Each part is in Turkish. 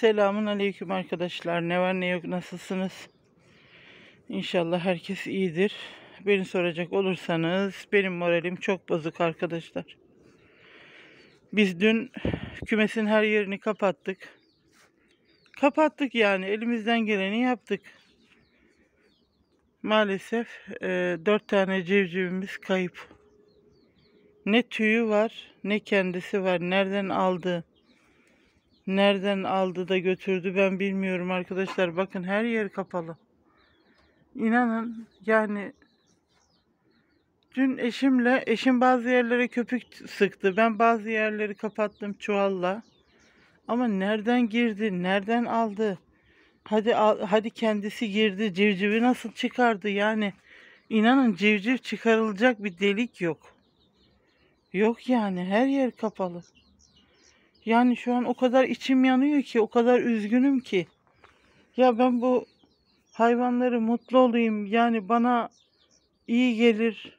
Selamun Aleyküm arkadaşlar. Ne var ne yok nasılsınız? İnşallah herkes iyidir. Beni soracak olursanız benim moralim çok bozuk arkadaşlar. Biz dün kümesin her yerini kapattık. Kapattık yani elimizden geleni yaptık. Maalesef e, 4 tane civcivimiz kayıp. Ne tüyü var ne kendisi var. Nereden aldı? Nereden aldı da götürdü ben bilmiyorum arkadaşlar. Bakın her yer kapalı. İnanın yani dün eşimle eşim bazı yerlere köpük sıktı. Ben bazı yerleri kapattım çuvalla. Ama nereden girdi? Nereden aldı? Hadi al, hadi kendisi girdi. Civcivi nasıl çıkardı? Yani inanın civciv çıkarılacak bir delik yok. Yok yani her yer kapalı. Yani şu an o kadar içim yanıyor ki, o kadar üzgünüm ki. Ya ben bu hayvanları mutlu olayım, yani bana iyi gelir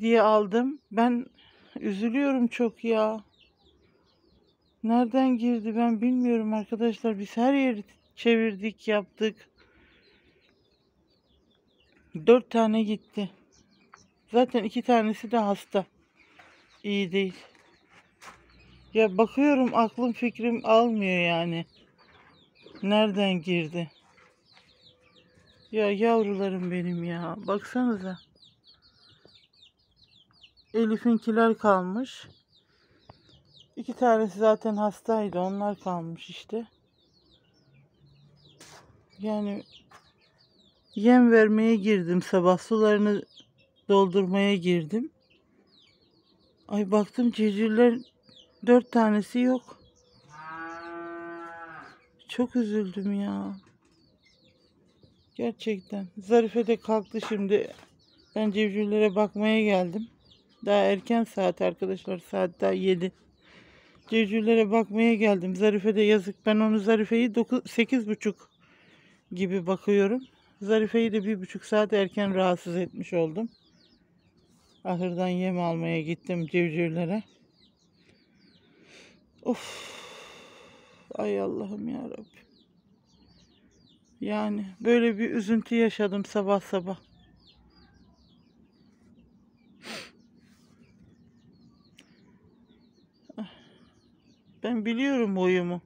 diye aldım. Ben üzülüyorum çok ya. Nereden girdi ben bilmiyorum arkadaşlar. Biz her yeri çevirdik, yaptık. Dört tane gitti. Zaten iki tanesi de hasta. İyi değil. Ya bakıyorum aklım fikrim almıyor yani. Nereden girdi? Ya yavrularım benim ya. Baksanıza. Elif'inkiler kalmış. İki tanesi zaten hastaydı. Onlar kalmış işte. Yani yem vermeye girdim sabah. Sularını doldurmaya girdim. Ay baktım civcivler Dört tanesi yok. Çok üzüldüm ya. Gerçekten. Zarife de kalktı şimdi. Ben civcivlere bakmaya geldim. Daha erken saat arkadaşlar. Saat daha yedi. Civcivlere bakmaya geldim. Zarife de yazık. Ben onu Zarife'yi sekiz buçuk gibi bakıyorum. Zarife'yi de bir buçuk saat erken rahatsız etmiş oldum. Ahırdan yem almaya gittim civcivlere. Of. Ay Allah'ım ya Rabbi. Yani böyle bir üzüntü yaşadım sabah sabah. Ah. Ben biliyorum boyumu.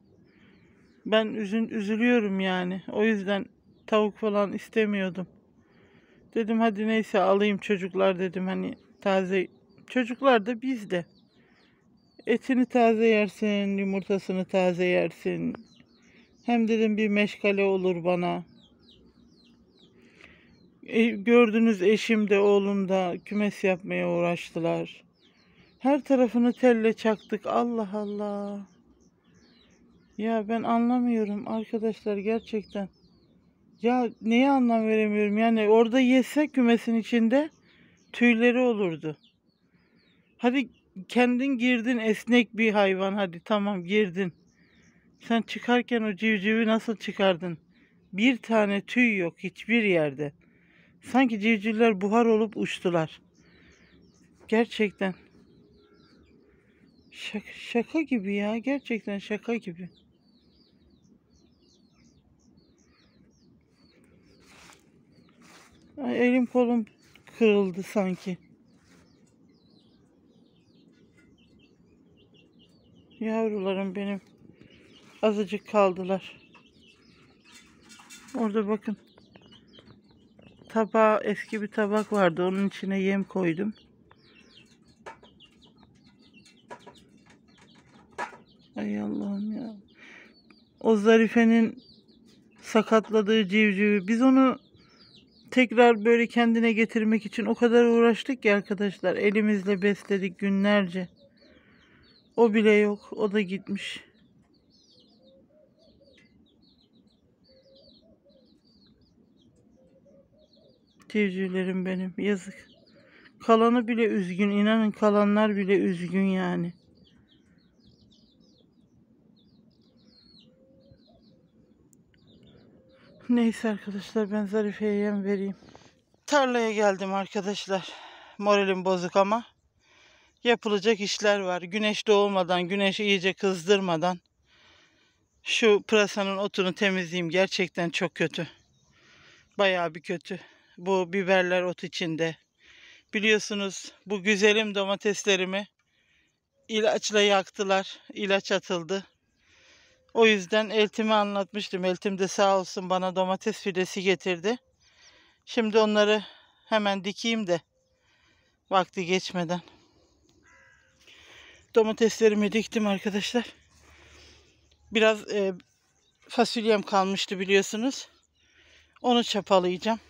Ben üzün, üzülüyorum yani. O yüzden tavuk falan istemiyordum. Dedim hadi neyse alayım çocuklar dedim hani taze. Çocuklar da biz de etini taze yersin, yumurtasını taze yersin. Hem dedim bir meşgale olur bana. E, gördünüz eşim de oğlum da kümes yapmaya uğraştılar. Her tarafını telle çaktık. Allah Allah. Ya ben anlamıyorum arkadaşlar gerçekten. Ya neye anlam veremiyorum. Yani orada yese kümesin içinde tüyleri olurdu. Hadi kendin girdin esnek bir hayvan hadi tamam girdin. Sen çıkarken o civcivi nasıl çıkardın? Bir tane tüy yok hiçbir yerde. Sanki civcivler buhar olup uçtular. Gerçekten. Şaka, şaka gibi ya. Gerçekten şaka gibi. Ay, elim kolum kırıldı sanki. Yavrularım benim azıcık kaldılar. Orada bakın. Tabağa eski bir tabak vardı. Onun içine yem koydum. Ay Allah'ım ya. O Zarife'nin sakatladığı civcivi. Biz onu tekrar böyle kendine getirmek için o kadar uğraştık ki arkadaşlar. Elimizle besledik günlerce. O bile yok. O da gitmiş. Civcivlerim benim. Yazık. Kalanı bile üzgün. İnanın kalanlar bile üzgün yani. Neyse arkadaşlar ben Zarife'ye yem vereyim. Tarlaya geldim arkadaşlar. Moralim bozuk ama yapılacak işler var. Güneş doğmadan, güneş iyice kızdırmadan şu pırasanın otunu temizleyeyim. Gerçekten çok kötü. Bayağı bir kötü. Bu biberler ot içinde. Biliyorsunuz bu güzelim domateslerimi ilaçla yaktılar. İlaç atıldı. O yüzden eltimi anlatmıştım. Eltim de sağ olsun bana domates fidesi getirdi. Şimdi onları hemen dikeyim de vakti geçmeden domateslerimi diktim arkadaşlar. Biraz e, fasulyem kalmıştı biliyorsunuz. Onu çapalayacağım.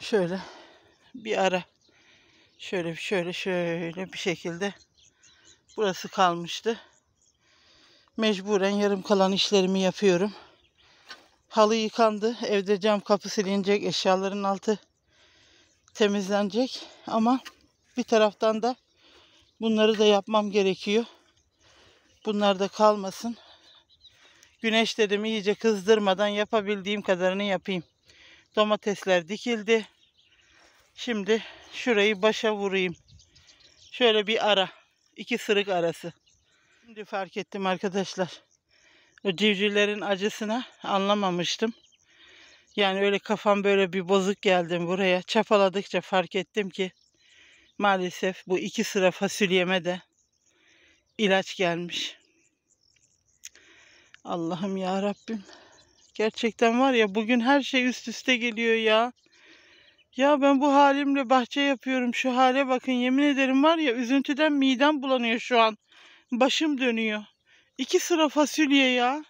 Şöyle bir ara şöyle şöyle şöyle bir şekilde burası kalmıştı. Mecburen yarım kalan işlerimi yapıyorum. Halı yıkandı. Evde cam kapı silinecek. Eşyaların altı temizlenecek. Ama bir taraftan da bunları da yapmam gerekiyor. Bunlar da kalmasın. Güneş dedim iyice kızdırmadan yapabildiğim kadarını yapayım. Domatesler dikildi. Şimdi şurayı başa vurayım. Şöyle bir ara. iki sırık arası. Şimdi fark ettim arkadaşlar. O civcivlerin acısına anlamamıştım. Yani öyle kafam böyle bir bozuk geldim buraya. Çapaladıkça fark ettim ki maalesef bu iki sıra fasulyeme de ilaç gelmiş. Allah'ım ya Rabbim. Gerçekten var ya bugün her şey üst üste geliyor ya. Ya ben bu halimle bahçe yapıyorum. Şu hale bakın yemin ederim var ya üzüntüden midem bulanıyor şu an. Başım dönüyor. İki sıra fasulye ya.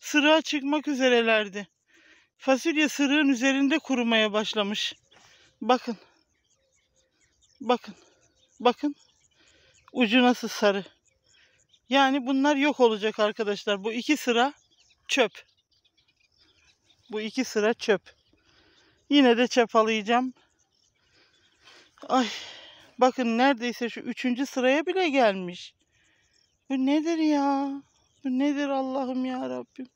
Sırığa çıkmak üzerelerdi. Fasulye sırığın üzerinde kurumaya başlamış. Bakın. Bakın. Bakın. Ucu nasıl sarı. Yani bunlar yok olacak arkadaşlar. Bu iki sıra çöp. Bu iki sıra çöp. Yine de çapalayacağım. Ay bakın neredeyse şu üçüncü sıraya bile gelmiş. Bu nedir ya? Bu nedir Allah'ım ya Rabbim?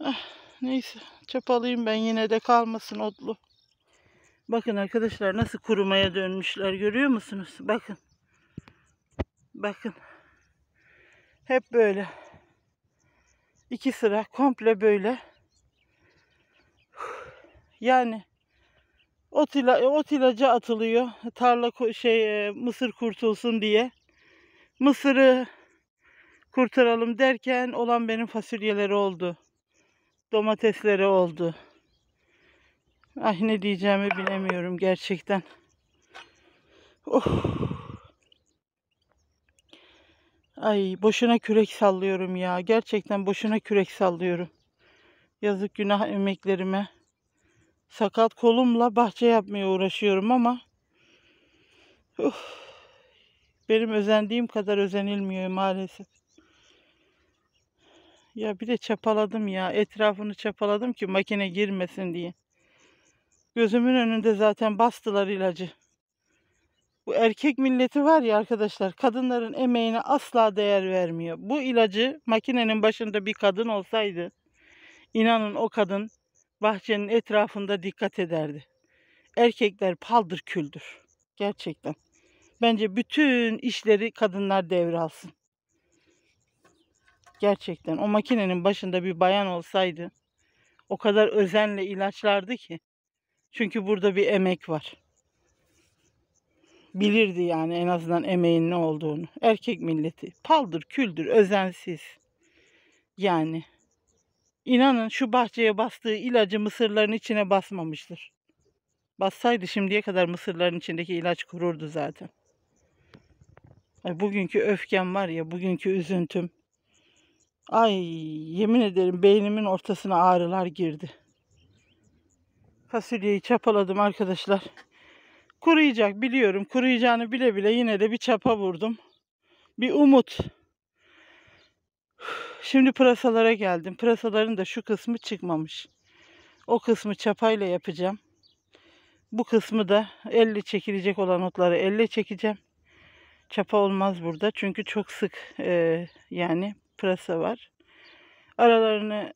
Ah. Neyse çöp alayım ben yine de kalmasın otlu. Bakın arkadaşlar nasıl kurumaya dönmüşler görüyor musunuz? Bakın. Bakın. Hep böyle. İki sıra komple böyle. Yani ot, ila, ot ilacı atılıyor. Tarla şey e, mısır kurtulsun diye. Mısırı kurtaralım derken olan benim fasulyeleri oldu domatesleri oldu. Ay ah, ne diyeceğimi bilemiyorum gerçekten. Oh. Ay boşuna kürek sallıyorum ya. Gerçekten boşuna kürek sallıyorum. Yazık günah emeklerime. Sakat kolumla bahçe yapmaya uğraşıyorum ama oh. benim özendiğim kadar özenilmiyor maalesef. Ya bir de çapaladım ya. Etrafını çapaladım ki makine girmesin diye. Gözümün önünde zaten bastılar ilacı. Bu erkek milleti var ya arkadaşlar kadınların emeğine asla değer vermiyor. Bu ilacı makinenin başında bir kadın olsaydı inanın o kadın bahçenin etrafında dikkat ederdi. Erkekler paldır küldür. Gerçekten. Bence bütün işleri kadınlar devralsın. Gerçekten o makinenin başında bir bayan olsaydı o kadar özenle ilaçlardı ki. Çünkü burada bir emek var. Bilirdi yani en azından emeğin ne olduğunu. Erkek milleti paldır küldür özensiz. Yani inanın şu bahçeye bastığı ilacı mısırların içine basmamıştır. Bassaydı şimdiye kadar mısırların içindeki ilaç kururdu zaten. E, bugünkü öfkem var ya, bugünkü üzüntüm. Ay yemin ederim beynimin ortasına ağrılar girdi. Fasulyeyi çapaladım arkadaşlar. Kuruyacak biliyorum. Kuruyacağını bile bile yine de bir çapa vurdum. Bir umut. Şimdi pırasalara geldim. Pırasaların da şu kısmı çıkmamış. O kısmı çapayla yapacağım. Bu kısmı da elle çekilecek olan otları elle çekeceğim. Çapa olmaz burada çünkü çok sık e, yani pırasa var. Aralarını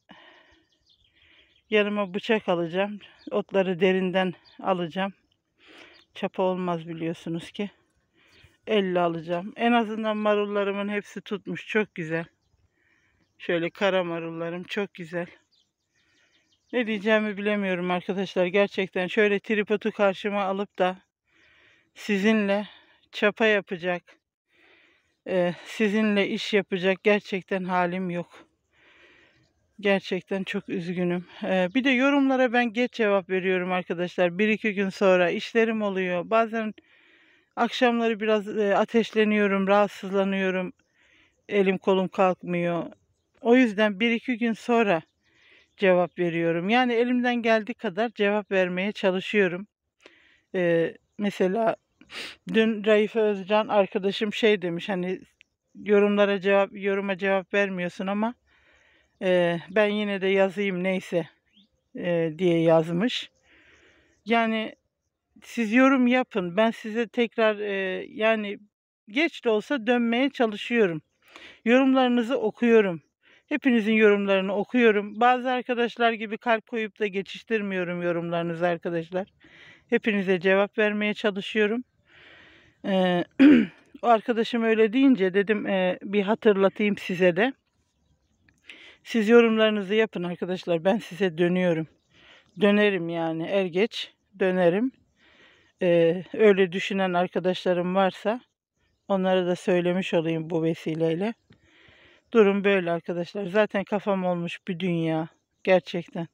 yanıma bıçak alacağım. Otları derinden alacağım. Çapa olmaz biliyorsunuz ki. Elle alacağım. En azından marullarımın hepsi tutmuş. Çok güzel. Şöyle kara marullarım çok güzel. Ne diyeceğimi bilemiyorum arkadaşlar. Gerçekten şöyle tripodu karşıma alıp da sizinle çapa yapacak sizinle iş yapacak gerçekten halim yok. Gerçekten çok üzgünüm. bir de yorumlara ben geç cevap veriyorum arkadaşlar. Bir iki gün sonra işlerim oluyor. Bazen akşamları biraz ateşleniyorum, rahatsızlanıyorum. Elim kolum kalkmıyor. O yüzden bir iki gün sonra cevap veriyorum. Yani elimden geldiği kadar cevap vermeye çalışıyorum. Ee, mesela Dün Raife Özcan arkadaşım şey demiş hani yorumlara cevap yoruma cevap vermiyorsun ama e, ben yine de yazayım neyse e, diye yazmış. Yani siz yorum yapın. Ben size tekrar e, yani geç de olsa dönmeye çalışıyorum. Yorumlarınızı okuyorum. Hepinizin yorumlarını okuyorum. Bazı arkadaşlar gibi kalp koyup da geçiştirmiyorum yorumlarınızı arkadaşlar. Hepinize cevap vermeye çalışıyorum. Ee, o arkadaşım öyle deyince dedim e, bir hatırlatayım size de. Siz yorumlarınızı yapın arkadaşlar. Ben size dönüyorum. Dönerim yani er geç dönerim. Ee, öyle düşünen arkadaşlarım varsa onlara da söylemiş olayım bu vesileyle. Durum böyle arkadaşlar. Zaten kafam olmuş bir dünya. Gerçekten.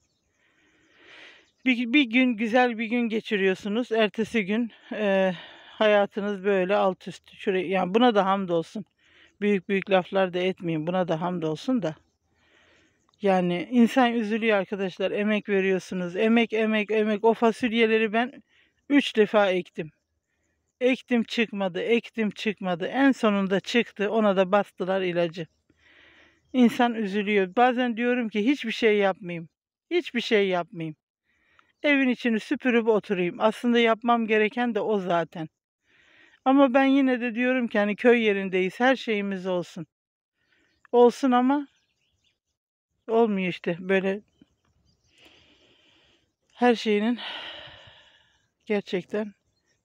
Bir, bir gün güzel bir gün geçiriyorsunuz. Ertesi gün e, hayatınız böyle alt üstü şuraya yani buna da hamdolsun. Büyük büyük laflar da etmeyin. Buna da hamdolsun da. Yani insan üzülüyor arkadaşlar. Emek veriyorsunuz. Emek emek emek. O fasulyeleri ben 3 defa ektim. Ektim çıkmadı. Ektim çıkmadı. En sonunda çıktı. Ona da bastılar ilacı. İnsan üzülüyor. Bazen diyorum ki hiçbir şey yapmayayım. Hiçbir şey yapmayayım evin içini süpürüp oturayım. Aslında yapmam gereken de o zaten. Ama ben yine de diyorum ki hani köy yerindeyiz her şeyimiz olsun. Olsun ama olmuyor işte böyle her şeyinin gerçekten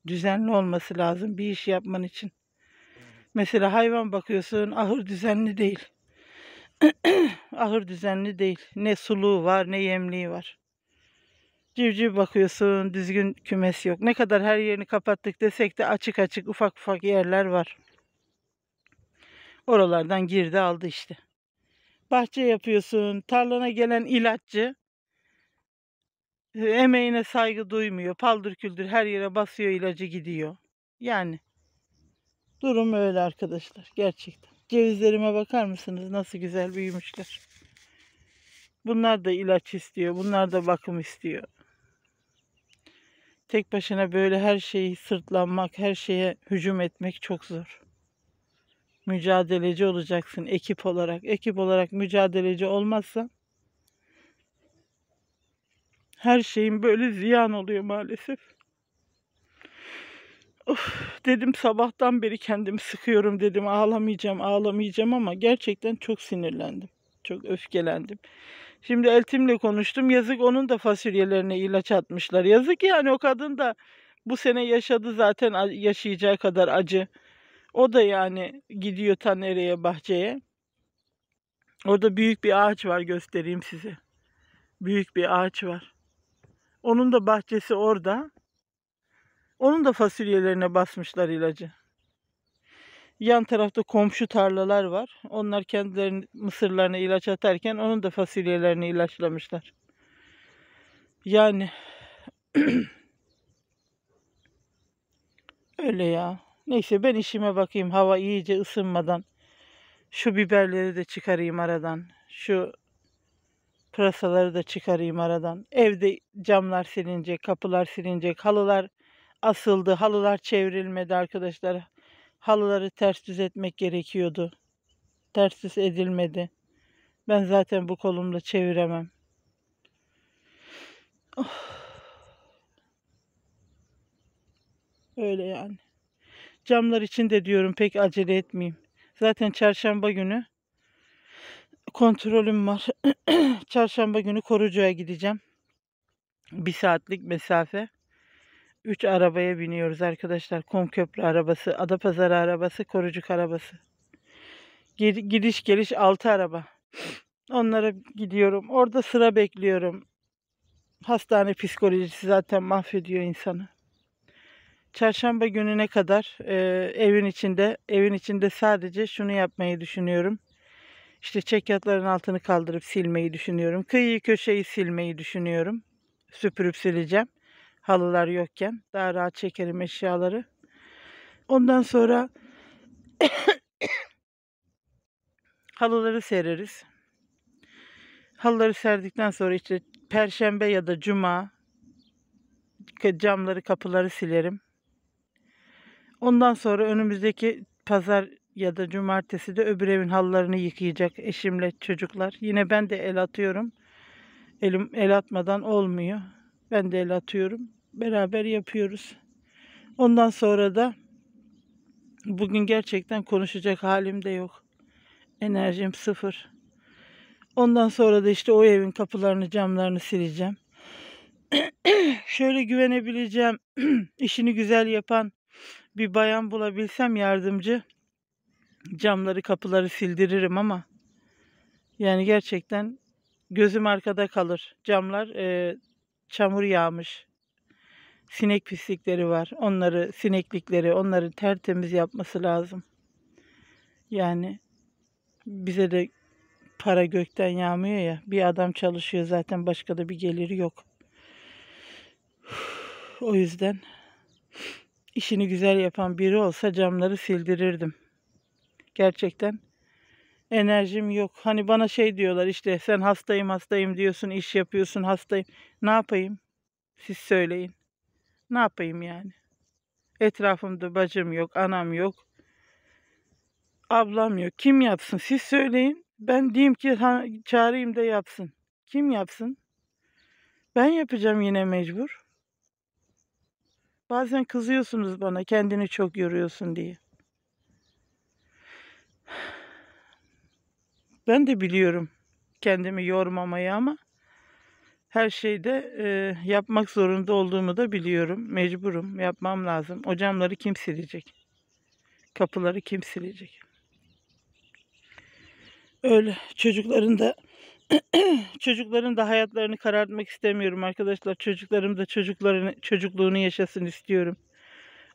düzenli olması lazım bir iş yapman için. Mesela hayvan bakıyorsun ahır düzenli değil. ahır düzenli değil. Ne suluğu var ne yemliği var. Civciv bakıyorsun düzgün kümes yok. Ne kadar her yerini kapattık desek de açık açık ufak ufak yerler var. Oralardan girdi aldı işte. Bahçe yapıyorsun. Tarlana gelen ilaççı e, emeğine saygı duymuyor. Paldır küldür her yere basıyor ilacı gidiyor. Yani durum öyle arkadaşlar gerçekten. Cevizlerime bakar mısınız nasıl güzel büyümüşler. Bunlar da ilaç istiyor. Bunlar da bakım istiyor. Tek başına böyle her şeyi sırtlanmak, her şeye hücum etmek çok zor. Mücadeleci olacaksın ekip olarak. Ekip olarak mücadeleci olmazsan her şeyin böyle ziyan oluyor maalesef. Of dedim sabahtan beri kendimi sıkıyorum dedim ağlamayacağım ağlamayacağım ama gerçekten çok sinirlendim. Çok öfkelendim. Şimdi Eltim'le konuştum. Yazık onun da fasulyelerine ilaç atmışlar. Yazık yani o kadın da bu sene yaşadı zaten yaşayacağı kadar acı. O da yani gidiyor Tanere'ye bahçeye. Orada büyük bir ağaç var göstereyim size. Büyük bir ağaç var. Onun da bahçesi orada. Onun da fasulyelerine basmışlar ilacı. Yan tarafta komşu tarlalar var. Onlar kendilerinin mısırlarına ilaç atarken onun da fasulyelerini ilaçlamışlar. Yani öyle ya. Neyse ben işime bakayım hava iyice ısınmadan. Şu biberleri de çıkarayım aradan. Şu pırasaları da çıkarayım aradan. Evde camlar silinecek, kapılar silinecek, halılar asıldı, halılar çevrilmedi arkadaşlar halıları ters düz etmek gerekiyordu. Ters düz edilmedi. Ben zaten bu kolumla çeviremem. Oh. Öyle yani. Camlar için de diyorum pek acele etmeyeyim. Zaten çarşamba günü kontrolüm var. çarşamba günü korucuya gideceğim. Bir saatlik mesafe. 3 arabaya biniyoruz arkadaşlar. Komköprü arabası, Adapazarı arabası, Korucuk arabası. Gidiş geliş 6 araba. Onlara gidiyorum. Orada sıra bekliyorum. Hastane psikolojisi zaten mahvediyor insanı. Çarşamba gününe kadar e, evin içinde, evin içinde sadece şunu yapmayı düşünüyorum. İşte çekyatların altını kaldırıp silmeyi düşünüyorum. Kıyı köşeyi silmeyi düşünüyorum. Süpürüp sileceğim halılar yokken. Daha rahat çekerim eşyaları. Ondan sonra halıları sereriz. Halıları serdikten sonra işte perşembe ya da cuma camları kapıları silerim. Ondan sonra önümüzdeki pazar ya da cumartesi de öbür evin halılarını yıkayacak eşimle çocuklar. Yine ben de el atıyorum. Elim el atmadan olmuyor. Ben de el atıyorum beraber yapıyoruz. Ondan sonra da bugün gerçekten konuşacak halim de yok. Enerjim sıfır. Ondan sonra da işte o evin kapılarını, camlarını sileceğim. Şöyle güvenebileceğim, işini güzel yapan bir bayan bulabilsem yardımcı camları, kapıları sildiririm ama yani gerçekten gözüm arkada kalır. Camlar e, çamur yağmış sinek pislikleri var. Onları, sineklikleri, onları tertemiz yapması lazım. Yani bize de para gökten yağmıyor ya. Bir adam çalışıyor zaten başka da bir geliri yok. O yüzden işini güzel yapan biri olsa camları sildirirdim. Gerçekten enerjim yok. Hani bana şey diyorlar işte sen hastayım hastayım diyorsun, iş yapıyorsun hastayım. Ne yapayım? Siz söyleyin. Ne yapayım yani? Etrafımda bacım yok, anam yok. Ablam yok. Kim yapsın? Siz söyleyin. Ben diyeyim ki ha, çağırayım da yapsın. Kim yapsın? Ben yapacağım yine mecbur. Bazen kızıyorsunuz bana kendini çok yoruyorsun diye. Ben de biliyorum kendimi yormamayı ama her şeyde e, yapmak zorunda olduğumu da biliyorum. Mecburum, yapmam lazım. O camları kim silecek? Kapıları kim silecek? Öyle çocukların da çocukların da hayatlarını karartmak istemiyorum arkadaşlar. Çocuklarım da çocukların çocukluğunu yaşasın istiyorum.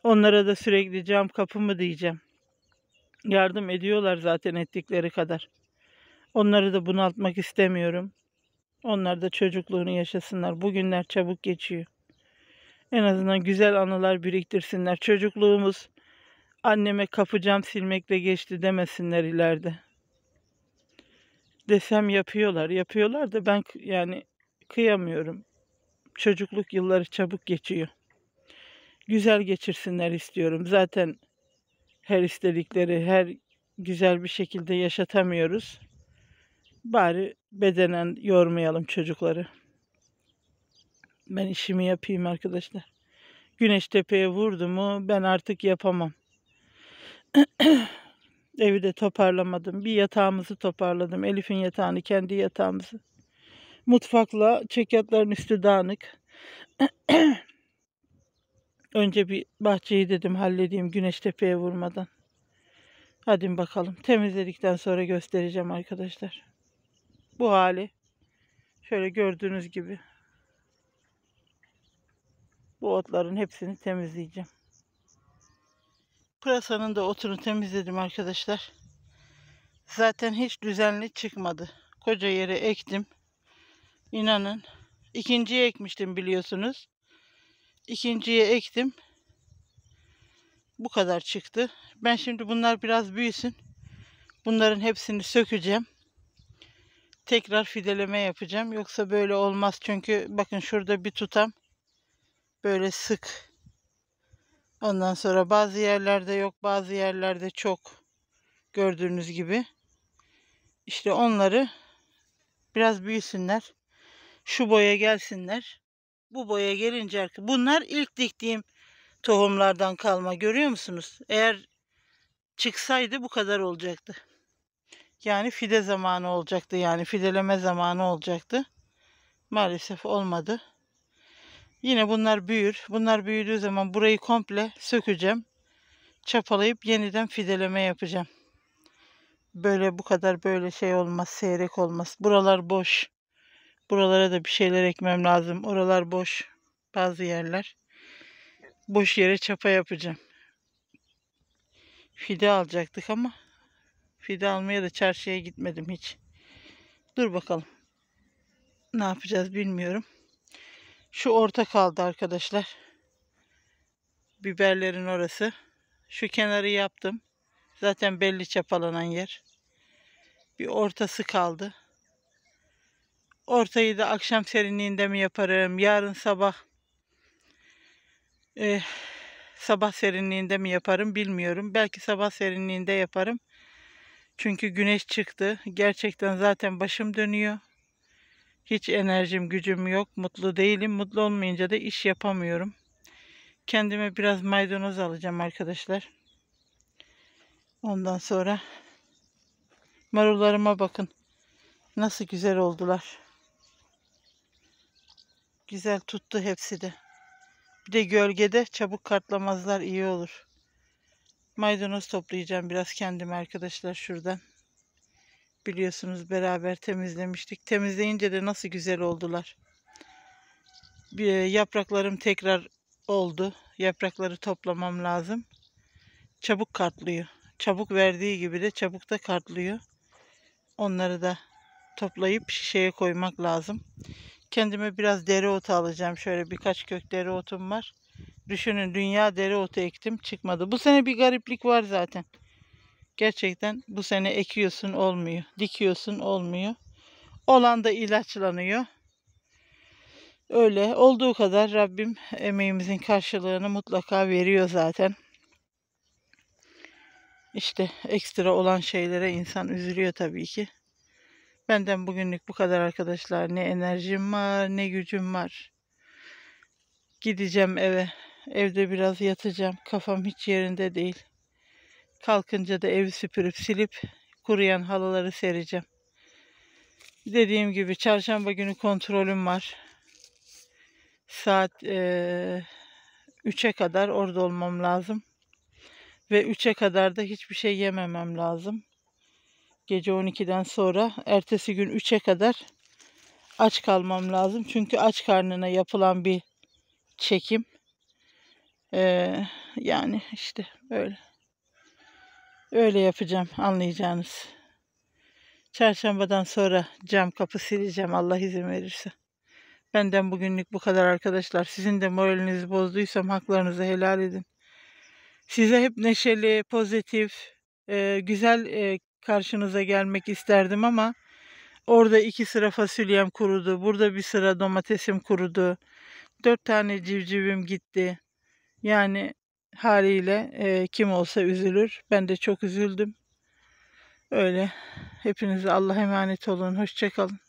Onlara da sürekli cam kapı mı diyeceğim. Yardım ediyorlar zaten ettikleri kadar. Onları da bunaltmak istemiyorum. Onlar da çocukluğunu yaşasınlar. Bugünler çabuk geçiyor. En azından güzel anılar biriktirsinler. Çocukluğumuz anneme kapı cam silmekle geçti demesinler ileride. Desem yapıyorlar. Yapıyorlar da ben yani kıyamıyorum. Çocukluk yılları çabuk geçiyor. Güzel geçirsinler istiyorum. Zaten her istedikleri, her güzel bir şekilde yaşatamıyoruz bari bedenen yormayalım çocukları. Ben işimi yapayım arkadaşlar. Güneş tepeye vurdu mu ben artık yapamam. Evi de toparlamadım. Bir yatağımızı toparladım. Elif'in yatağını, kendi yatağımızı. Mutfakla çekyatların üstü dağınık. Önce bir bahçeyi dedim halledeyim güneş tepeye vurmadan. Hadi bakalım temizledikten sonra göstereceğim arkadaşlar bu hali. Şöyle gördüğünüz gibi. Bu otların hepsini temizleyeceğim. Pırasanın da otunu temizledim arkadaşlar. Zaten hiç düzenli çıkmadı. Koca yere ektim. İnanın. İkinciye ekmiştim biliyorsunuz. İkinciye ektim. Bu kadar çıktı. Ben şimdi bunlar biraz büyüsün. Bunların hepsini sökeceğim tekrar fideleme yapacağım. Yoksa böyle olmaz. Çünkü bakın şurada bir tutam böyle sık. Ondan sonra bazı yerlerde yok, bazı yerlerde çok. Gördüğünüz gibi. İşte onları biraz büyüsünler. Şu boya gelsinler. Bu boya gelince bunlar ilk diktiğim tohumlardan kalma. Görüyor musunuz? Eğer çıksaydı bu kadar olacaktı. Yani fide zamanı olacaktı. Yani fideleme zamanı olacaktı. Maalesef olmadı. Yine bunlar büyür. Bunlar büyüdüğü zaman burayı komple sökeceğim. Çapalayıp yeniden fideleme yapacağım. Böyle bu kadar böyle şey olmaz. Seyrek olmaz. Buralar boş. Buralara da bir şeyler ekmem lazım. Oralar boş. Bazı yerler. Boş yere çapa yapacağım. Fide alacaktık ama Fide almaya da çarşıya gitmedim hiç. Dur bakalım. Ne yapacağız bilmiyorum. Şu orta kaldı arkadaşlar. Biberlerin orası. Şu kenarı yaptım. Zaten belli çapalanan yer. Bir ortası kaldı. Ortayı da akşam serinliğinde mi yaparım? Yarın sabah e, sabah serinliğinde mi yaparım bilmiyorum. Belki sabah serinliğinde yaparım. Çünkü güneş çıktı. Gerçekten zaten başım dönüyor. Hiç enerjim, gücüm yok. Mutlu değilim. Mutlu olmayınca da iş yapamıyorum. Kendime biraz maydanoz alacağım arkadaşlar. Ondan sonra marullarıma bakın. Nasıl güzel oldular. Güzel tuttu hepsi de. Bir de gölgede çabuk kartlamazlar iyi olur. Maydanoz toplayacağım biraz kendim arkadaşlar şuradan. Biliyorsunuz beraber temizlemiştik. Temizleyince de nasıl güzel oldular. E, yapraklarım tekrar oldu. Yaprakları toplamam lazım. Çabuk kartlıyor. Çabuk verdiği gibi de çabuk da kartlıyor. Onları da toplayıp şişeye koymak lazım. Kendime biraz dereotu alacağım. Şöyle birkaç kök dereotum var. Düşünün dünya dereotu ektim çıkmadı. Bu sene bir gariplik var zaten. Gerçekten bu sene ekiyorsun olmuyor. Dikiyorsun olmuyor. Olan da ilaçlanıyor. Öyle olduğu kadar Rabbim emeğimizin karşılığını mutlaka veriyor zaten. İşte ekstra olan şeylere insan üzülüyor tabii ki. Benden bugünlük bu kadar arkadaşlar. Ne enerjim var ne gücüm var. Gideceğim eve. Evde biraz yatacağım. Kafam hiç yerinde değil. Kalkınca da evi süpürüp silip kuruyan halıları sereceğim. Dediğim gibi çarşamba günü kontrolüm var. Saat e, 3'e kadar orada olmam lazım. Ve 3'e kadar da hiçbir şey yememem lazım. Gece 12'den sonra ertesi gün 3'e kadar aç kalmam lazım. Çünkü aç karnına yapılan bir çekim. Ee, yani işte böyle. Öyle yapacağım anlayacağınız. Çarşambadan sonra cam kapı sileceğim Allah izin verirse. Benden bugünlük bu kadar arkadaşlar. Sizin de moralinizi bozduysam haklarınızı helal edin. Size hep neşeli, pozitif, e, güzel e, karşınıza gelmek isterdim ama orada iki sıra fasulyem kurudu. Burada bir sıra domatesim kurudu. Dört tane civcivim gitti. Yani haliyle e, kim olsa üzülür. Ben de çok üzüldüm. Öyle. Hepinize Allah'a emanet olun. Hoşçakalın.